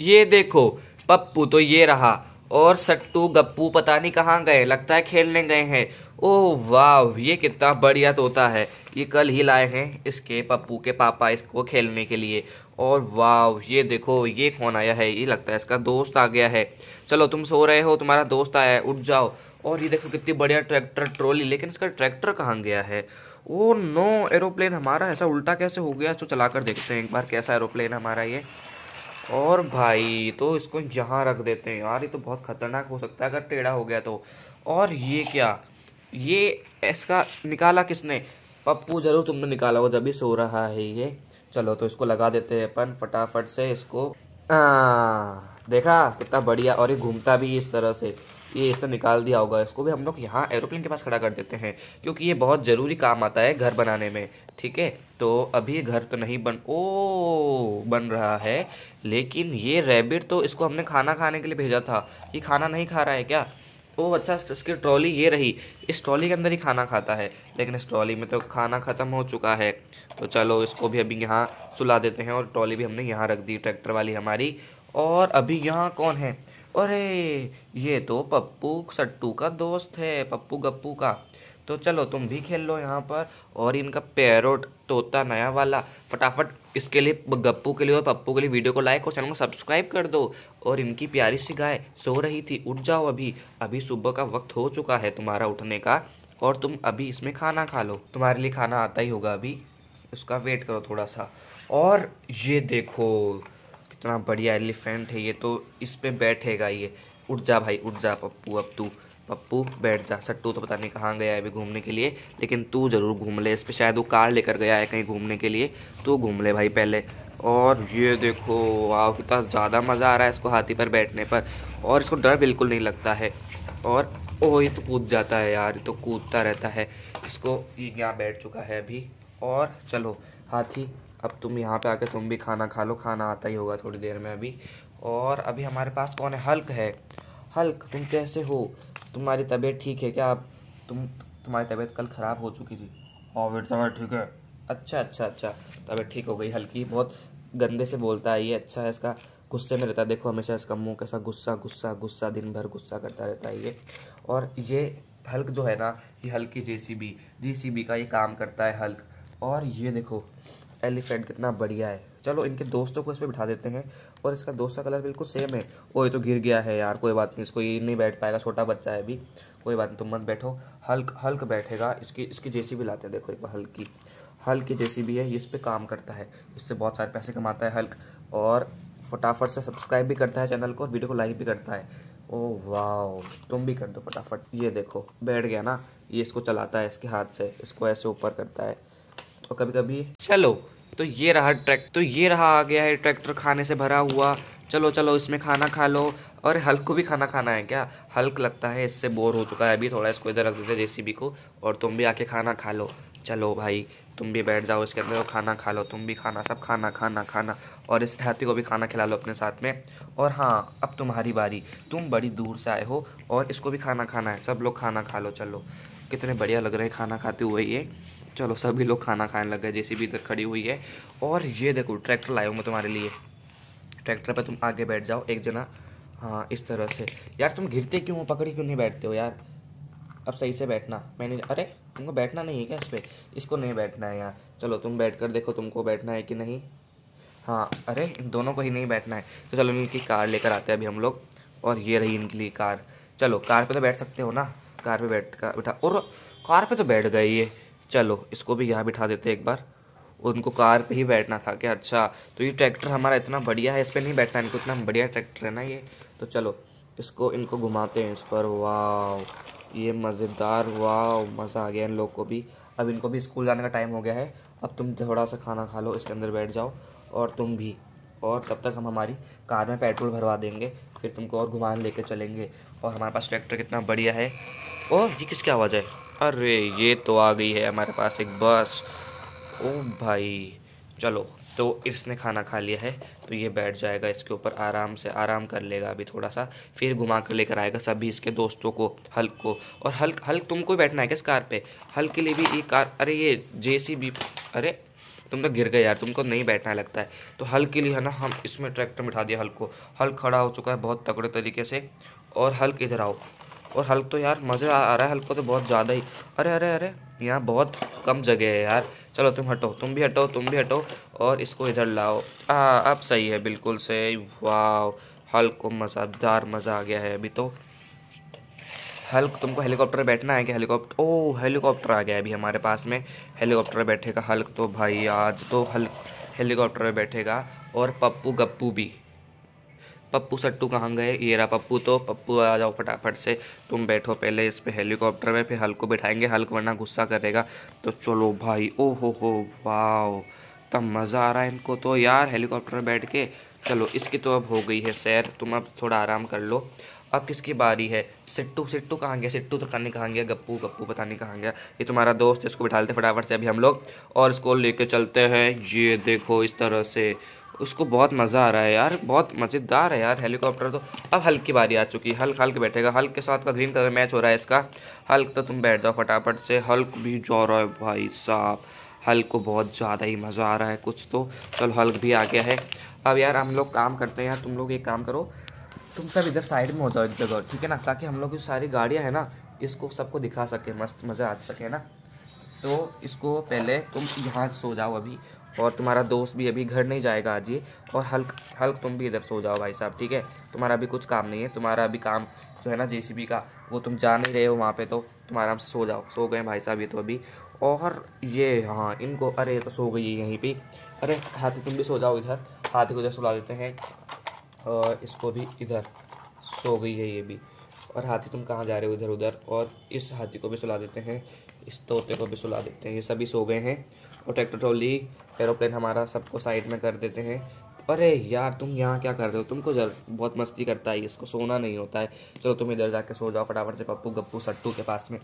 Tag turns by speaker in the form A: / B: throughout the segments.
A: ये देखो पप्पू तो ये रहा और सट्टू गप्पू पता नहीं कहाँ गए लगता है खेलने गए हैं ओह वाह ये कितना बढ़िया तोता है ये कल ही लाए हैं इसके पप्पू के पापा इसको खेलने के लिए और वाह ये देखो ये कौन आया है ये लगता है इसका दोस्त आ गया है चलो तुम सो रहे हो तुम्हारा दोस्त आया है उठ जाओ और ये देखो कितनी बढ़िया ट्रैक्टर ट्रॉली लेकिन इसका ट्रैक्टर कहाँ गया है ओ नो एरोप्लेन हमारा ऐसा उल्टा कैसे हो गया तो चला कर देखते हैं एक बार कैसा एरोप्लेन हमारा ये और भाई तो इसको यहाँ रख देते हैं यार ये तो बहुत खतरनाक हो सकता है अगर टेढ़ा हो गया तो और ये क्या ये इसका निकाला किसने पप्पू जरूर तुमने निकाला हो जब भी सो रहा है ये चलो तो इसको लगा देते हैं अपन फटाफट से इसको आ, देखा कितना बढ़िया और ये घूमता भी इस तरह से ये इस तरह निकाल दिया होगा इसको भी हम लोग यहाँ एरोप्लेन के पास खड़ा कर देते हैं क्योंकि ये बहुत ज़रूरी काम आता है घर बनाने में ठीक है तो अभी घर तो नहीं बन ओ बन रहा है लेकिन ये रैबिट तो इसको हमने खाना खाने के लिए भेजा था ये खाना नहीं खा रहा है क्या ओ अच्छा इसकी ट्रॉली ये रही इस ट्रॉली के अंदर ही खाना खाता है लेकिन इस ट्रॉली में तो खाना ख़त्म हो चुका है तो चलो इसको भी अभी यहाँ सुला देते हैं और ट्रॉली भी हमने यहाँ रख दी ट्रैक्टर वाली हमारी और अभी यहाँ कौन है अरे ये तो पप्पू सट्टू का दोस्त है पप्पू गप्पू का तो चलो तुम भी खेल लो यहाँ पर और इनका पैरोट तोता नया वाला फटाफट इसके लिए गप्पू के लिए और पप्पू के लिए वीडियो को लाइक और चैनल को सब्सक्राइब कर दो और इनकी प्यारी सी गाय सो रही थी उठ जाओ अभी अभी सुबह का वक्त हो चुका है तुम्हारा उठने का और तुम अभी इसमें खाना खा लो तुम्हारे लिए खाना आता ही होगा अभी उसका वेट करो थोड़ा सा और ये देखो कितना बढ़िया एलिफेंट है ये तो इस पर बैठेगा ये उठ जा भाई उठ जा पप्पू अब तू पप्पू बैठ जा सट्टू तो पता नहीं कहाँ गया है अभी घूमने के लिए लेकिन तू ज़रूर घूम ले इस पर शायद वो कार लेकर गया है कहीं घूमने के लिए तू तो घूम ले भाई पहले और ये देखो वाह कितना ज़्यादा मज़ा आ रहा है इसको हाथी पर बैठने पर और इसको डर बिल्कुल नहीं लगता है और ओ ये तो कूद जाता है यार ये तो कूदता रहता है इसको यहाँ बैठ चुका है अभी और चलो हाथी अब तुम यहाँ पे आके तुम भी खाना खा लो खाना आता ही होगा थोड़ी देर में अभी और अभी हमारे पास कौन है हल्क है हल्क तुम कैसे हो तुम्हारी तबीयत ठीक है क्या आप तुम तुम्हारी तबीयत कल ख़राब हो चुकी थी हाँ बेटा ठीक है अच्छा अच्छा अच्छा तबीयत ठीक हो गई हल्की बहुत गंदे से बोलता है ये अच्छा है इसका गुस्से में रहता है देखो हमेशा इसका मुंह कैसा गुस्सा गुस्सा गुस्सा दिन भर गुस्सा करता रहता है ये और ये हल्क जो है ना ये हल्की जे C B J C B का ये काम करता है हल्क और ये देखो एलिफेंट कितना बढ़िया है चलो इनके दोस्तों को इस पर बिठा देते हैं और इसका दोस्त का कलर बिल्कुल सेम है ओ ये तो गिर गया है यार कोई बात नहीं इसको ये नहीं बैठ पाएगा छोटा बच्चा है अभी कोई बात नहीं तुम मत बैठो हल्क हल्क बैठेगा इसकी इसकी जेसी भी लाते हैं देखो एक बार हल्क की हल्क की जेसी भी है ये इस पर काम करता है इससे बहुत सारे पैसे कमाता है हल्क और फटाफट से सब्सक्राइब भी करता है चैनल को और वीडियो को लाइक भी करता है ओ वाह तुम भी कर दो फटाफट ये देखो बैठ गया ना ये इसको चलाता है इसके हाथ से इसको ऐसे ऊपर करता है और कभी कभी चलो तो ये रहा ट्रैक तो ये रहा आ गया है ट्रैक्टर खाने से भरा हुआ चलो चलो इसमें खाना खा लो और हल्क को भी खाना खाना है क्या हल्क लगता है इससे बोर हो चुका है अभी थोड़ा इसको इधर रख देते सी को और तुम भी आके खाना खा लो चलो भाई तुम भी बैठ जाओ इसके अंदर खाना खा लो तुम भी खाना सब खाना खाना खाना और इस हाथी को भी खाना खिला लो अपने साथ में और हाँ अब तुम्हारी बारी तुम बड़ी दूर से आए हो और इसको भी खाना खाना है सब लोग खाना खा लो चलो कितने बढ़िया लग रहे हैं खाना खाते हुए ये चलो सभी लोग खाना खाने लग गए जैसी भी इधर खड़ी हुई है और ये देखो ट्रैक्टर लाया मैं तुम्हारे लिए ट्रैक्टर पर तुम आगे बैठ जाओ एक जना हाँ इस तरह से यार तुम घिरते क्यों हो पकड़ी क्यों नहीं बैठते हो यार अब सही से बैठना मैंने अरे तुमको बैठना नहीं है क्या इस पर इसको नहीं बैठना है यार चलो तुम बैठ कर देखो तुमको बैठना है कि नहीं हाँ अरे दोनों को ही नहीं बैठना है तो चलो इनकी कार लेकर आते हैं अभी हम लोग और ये रही इनके लिए कार चलो कार पे तो बैठ सकते हो ना कार पे बैठ कर बैठा और कार पे तो बैठ गए ये चलो इसको भी यहाँ बिठा देते एक बार उनको कार पे ही बैठना था क्या अच्छा तो ये ट्रैक्टर हमारा इतना बढ़िया है इस पर नहीं बैठना इनको इतना बढ़िया ट्रैक्टर है ना ये तो चलो इसको इनको घुमाते हैं इस पर वाह ये मज़ेदार वाह मज़ा आ गया इन लोग को भी अब इनको भी स्कूल जाने का टाइम हो गया है अब तुम थोड़ा सा खाना खा लो इसके अंदर बैठ जाओ और तुम भी और तब तक हम हमारी कार में पेट्रोल भरवा देंगे फिर तुमको और घुमाने लेके चलेंगे और हमारे पास ट्रैक्टर कितना बढ़िया है और ये किसकी आवाज़ है अरे ये तो आ गई है हमारे पास एक बस ओ भाई चलो तो इसने खाना खा लिया है तो ये बैठ जाएगा इसके ऊपर आराम से आराम कर लेगा अभी थोड़ा सा फिर घुमा कर लेकर आएगा सभी इसके दोस्तों को हल्क को और हल्क हल्क तुमको ही बैठना है क्या इस कार पे हल्क के लिए भी ये कार अरे ये जे अरे तुम तो गिर गए यार तुमको नहीं बैठना लगता है तो हल्क के लिए है ना हम इसमें ट्रैक्टर बिठा दिया हल्क को हल्क खड़ा हो चुका है बहुत तगड़े तरीके से और हल्क इधर आओ और हल्क तो यार मज़ा आ रहा है हल्क को तो बहुत ज़्यादा ही अरे अरे अरे यहाँ बहुत कम जगह है यार चलो तुम हटो तुम भी हटो तुम भी हटो और इसको इधर लाओ आ अब सही है बिल्कुल सही वाह हल्क को मज़ादार मज़ा आ गया है अभी तो हल्क तुमको हेलीकॉप्टर बैठना है कि हेलीकॉप्टर ओ हेलीकॉप्टर आ गया अभी हमारे पास में हेलीकॉप्टर बैठेगा हल्क तो भाई आज तो हल्क हेलीकॉप्टर में बैठेगा और पप्पू गप्पू भी पप्पू सट्टू कहाँ गए ये रहा पप्पू तो पप्पू आ जाओ फटाफट से तुम बैठो पहले इस पर हेलीकॉप्टर में फिर हल्को बैठाएंगे हल्क वरना गुस्सा करेगा तो चलो भाई ओ हो हो वाह तब मज़ा आ रहा है इनको तो यार हेलीकॉप्टर में बैठ के चलो इसकी तो अब हो गई है सैर तुम अब थोड़ा आराम कर लो अब किसकी बारी है सिट्टू सिट्टू कहाँ गया सिट्टू तो पता नहीं कहाँ गया गप्पू गप्पू पता नहीं कहाँ गया ये तुम्हारा दोस्त है इसको बिठा लेते फटाफट से अभी हम लोग और इसको लेके चलते हैं ये देखो इस तरह से उसको बहुत मज़ा आ रहा है यार बहुत मज़ेदार है यार हेलीकॉप्टर तो अब हल्क की बारी आ चुकी है हल्क हल्क बैठेगा हल्क के साथ का ग्रीन कलर मैच हो रहा है इसका हल्क तो तुम बैठ जाओ फटाफट से हल्क भी जो रहा है भाई साहब हल्क को बहुत ज़्यादा ही मज़ा आ रहा है कुछ तो चलो हल्क भी आ गया है अब यार हम लोग काम करते हैं यार तुम लोग एक काम करो तुम सब इधर साइड में हो जाओ एक जगह ठीक है ना ताकि हम लोग की सारी गाड़ियाँ हैं ना इसको सबको दिखा सके मस्त मज़ा आ सके ना तो इसको पहले तुम यहाँ सो जाओ अभी और तुम्हारा दोस्त भी अभी घर नहीं जाएगा आज ये और हल्क हल्क तुम भी इधर सो जाओ भाई साहब ठीक है तुम्हारा अभी कुछ काम नहीं है तुम्हारा अभी काम जो है ना जे का वो तुम जा नहीं रहे हो वहाँ पे तो तुम आराम से सो जाओ सो गए भाई साहब ये तो अभी और ये हाँ इनको अरे तो सो गई है यहीं पर अरे हाथी तुम भी सो जाओ इधर हाथी को इधर सुला देते हैं और इसको भी इधर सो गई है ये भी और हाथी तुम कहाँ जा रहे हो इधर उधर और इस हाथी को भी सुला देते हैं इस तोते को भी सुला देते हैं ये सभी सो गए हैं वो ट्रैक्टर ट्रॉली एरोप्लेन हमारा सबको साइड में कर देते हैं अरे यार तुम यहाँ क्या कर रहे हो तुमको जर बहुत मस्ती करता है इसको सोना नहीं होता है चलो तुम इधर जाके सो जाओ फटाफट से पप्पू गप्पू सट्टू के पास में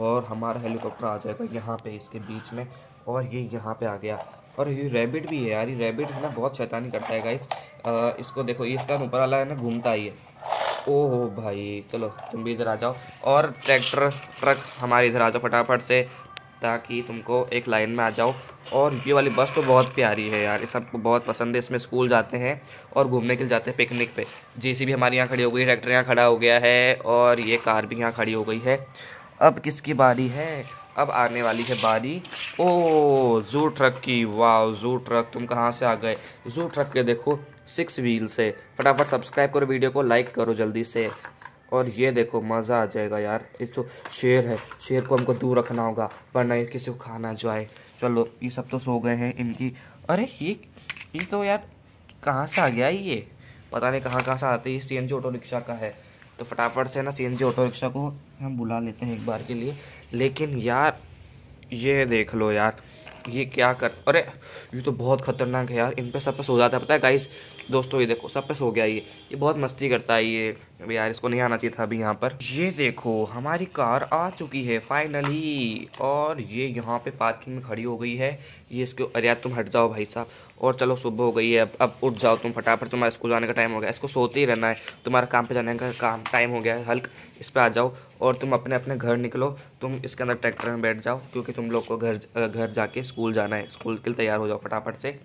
A: और हमारा हेलीकॉप्टर आ जाएगा यहाँ पे इसके बीच में और ये यहाँ पे आ गया और ये रैबिट भी है यार ये रैबिट है ना बहुत शैतानी करता है गाइस इसको देखो इसका ऊपर वाला है ना घूमता ही है ओह भाई चलो तुम भी इधर आ जाओ और ट्रैक्टर ट्रक हमारे इधर आ जाओ फटाफट से ताकि तुमको एक लाइन में आ जाओ और ये वाली बस तो बहुत प्यारी है यार ये सबको बहुत पसंद है इसमें स्कूल जाते हैं और घूमने के लिए जाते हैं पिकनिक पे भी हमारे यहाँ खड़ी हो गई ट्रैक्टर यहाँ खड़ा हो गया है और ये कार भी यहाँ खड़ी हो गई है अब किसकी बारी है अब आने वाली है बारी ओ जू ट्रक की वाह जू ट्रक तुम कहाँ से आ गए जू ट्रक के देखो सिक्स व्हील से फटाफट सब्सक्राइब करो वीडियो को लाइक करो जल्दी से और ये देखो मज़ा आ जाएगा यार ये तो शेर है शेर को हमको दूर रखना होगा वरना ये किसी को खाना जाए चलो ये सब तो सो गए हैं इनकी अरे ये ये तो यार कहाँ से आ गया ये पता नहीं कहाँ कहाँ से आते ये सी एन ऑटो रिक्शा का है तो फटाफट से ना सी एन ऑटो रिक्शा को हम बुला लेते हैं एक बार के लिए लेकिन यार ये देख लो यार ये क्या कर अरे ये तो बहुत खतरनाक है यार इन पे सब पे सो जाता है पता है गाइस दोस्तों ये देखो सब पे सो गया ये ये बहुत मस्ती करता है ये अभी यार इसको नहीं आना चाहिए था अभी यहाँ पर ये देखो हमारी कार आ चुकी है फाइनली और ये यहाँ पे पार्किंग में खड़ी हो गई है ये इसके अरे यार तुम हट जाओ भाई साहब और चलो सुबह हो गई है अब अब उठ जाओ तुम फटाफट तुम्हारा स्कूल जाने का टाइम हो गया इसको सोते ही रहना है तुम्हारा काम पे जाने का काम टाइम हो गया है हल्क इस पर आ जाओ और तुम अपने अपने घर निकलो तुम इसके अंदर ट्रैक्टर में बैठ जाओ क्योंकि तुम लोग को घर घर जाके स्कूल जाना है स्कूल के लिए तैयार हो जाओ फटाफट से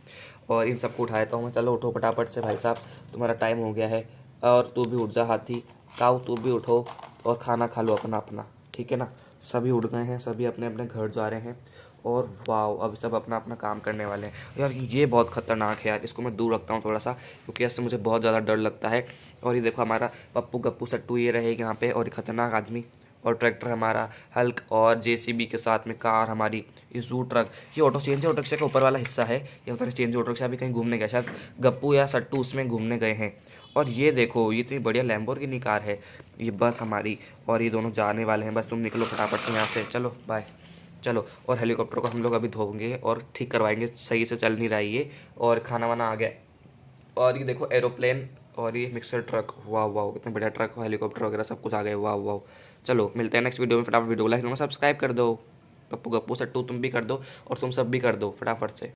A: और इन सबको उठाया तो मैं चलो उठो फटाफट से भाई साहब तुम्हारा टाइम हो गया है और तू भी उठ जा हाथी काओ तू भी उठो और खाना खा लो अपना अपना ठीक है ना सभी उठ गए हैं सभी अपने अपने घर जा रहे हैं और वाओ अब सब अपना अपना काम करने वाले हैं यार ये बहुत खतरनाक है यार इसको मैं दूर रखता हूँ थोड़ा सा क्योंकि इससे मुझे बहुत ज़्यादा डर लगता है और ये देखो हमारा पप्पू गप्पू सट्टू ये रहे यहाँ पे और ये खतरनाक आदमी और ट्रैक्टर हमारा हल्क और जे के साथ में कार हमारी इजू ट्रक ये ऑटो चेंज ऑटो रिक्शा का ऊपर वाला हिस्सा है ये उधर चेंज ऑटो रिक्शा भी कहीं घूमने गया शायद गप्पू या सट्टू उसमें घूमने गए हैं और ये देखो ये तो बढ़िया लैम्बोर की कार है ये बस हमारी और ये दोनों जाने वाले हैं बस तुम निकलो फटाफट से यहाँ से चलो बाय चलो और हेलीकॉप्टर को हम लोग अभी धोएंगे और ठीक करवाएंगे सही से चल नहीं रहा ये और खाना वाना आ गया और ये देखो एरोप्लेन और ये मिक्सर ट्रक हुआ वाह कितना बढ़िया ट्रक हेलीकॉप्टर वगैरह सब कुछ आ गया हुआ वाह चलो मिलते हैं नेक्स्ट वीडियो में फटाफट वीडियो को लाइक दूंगा सब्सक्राइब कर दो पप्पू गप्पू सट्टू तुम भी कर दो और तुम सब भी कर दो फटाफट से